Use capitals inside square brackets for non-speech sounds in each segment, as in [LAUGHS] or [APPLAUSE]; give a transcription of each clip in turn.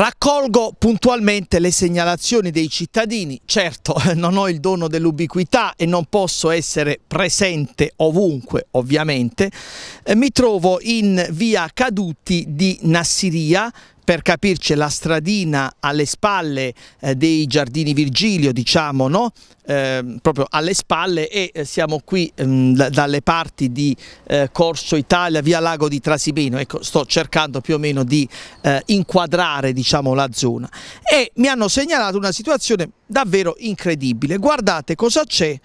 Raccolgo puntualmente le segnalazioni dei cittadini, certo [LAUGHS] non ho il dono dell'ubiquità e non posso essere presente ovunque ovviamente, eh, mi trovo in via Caduti di Nassiria per capirci la stradina alle spalle eh, dei giardini Virgilio, diciamo, no? Eh, proprio alle spalle e eh, siamo qui mh, ehm, dalle parti di eh, Corso Italia, via Lago di Trasimeno, ecco, sto cercando più o meno di inquadrare diciamo, la zona e mi hanno segnalato una situazione davvero incredibile, guardate cosa c'è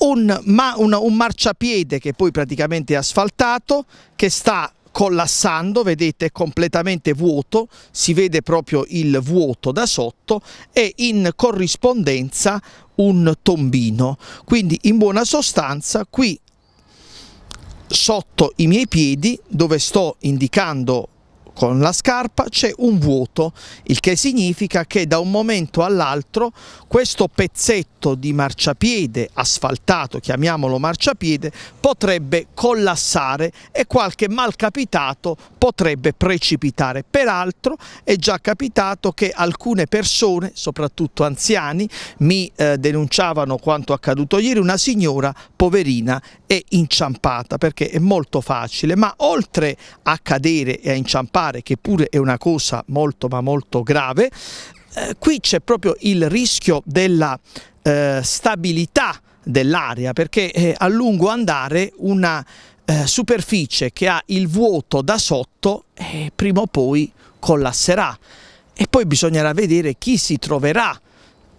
un, ma, un, un marciapiede che poi praticamente è asfaltato che sta collassando, vedete è completamente vuoto, si vede proprio il vuoto da sotto e in corrispondenza un tombino. Quindi in buona sostanza qui sotto i miei piedi dove sto indicando con la scarpa c'è un vuoto, il che significa che da un momento all'altro questo pezzetto di marciapiede asfaltato, chiamiamolo marciapiede, potrebbe collassare e qualche malcapitato potrebbe precipitare. Peraltro è già capitato che alcune persone, soprattutto anziani, mi eh, denunciavano quanto accaduto ieri, una signora poverina è inciampata perché è molto facile, ma oltre a cadere e a inciampare fare, che pure è una cosa molto ma molto grave, eh, qui c'è proprio il rischio della eh, stabilità dell'area perché eh, a lungo andare una eh, superficie che ha il vuoto da sotto eh, prima o poi collasserà e poi bisognerà vedere chi si troverà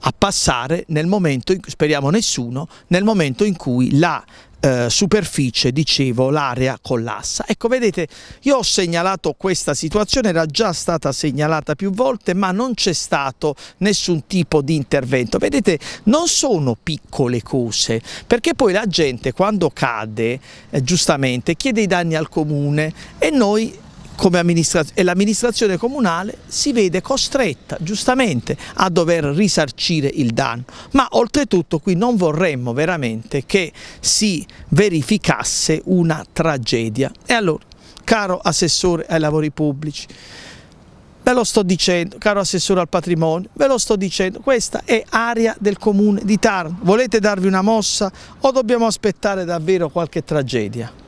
a passare nel momento, speriamo nessuno, nel momento in cui la eh, superficie, dicevo, l'area collassa. Ecco, vedete, io ho segnalato questa situazione, era già stata segnalata più volte, ma non c'è stato nessun tipo di intervento. Vedete, non sono piccole cose, perché poi la gente quando cade, eh, giustamente, chiede i danni al comune e noi come amministrazione e l'amministrazione comunale si vede costretta giustamente a dover risarcire il danno, ma oltretutto qui non vorremmo veramente che si verificasse una tragedia. E allora, caro assessore ai lavori pubblici, ve lo sto dicendo, caro assessore al patrimonio, ve lo sto dicendo, questa è area del comune di Tarno, volete darvi una mossa o dobbiamo aspettare davvero qualche tragedia?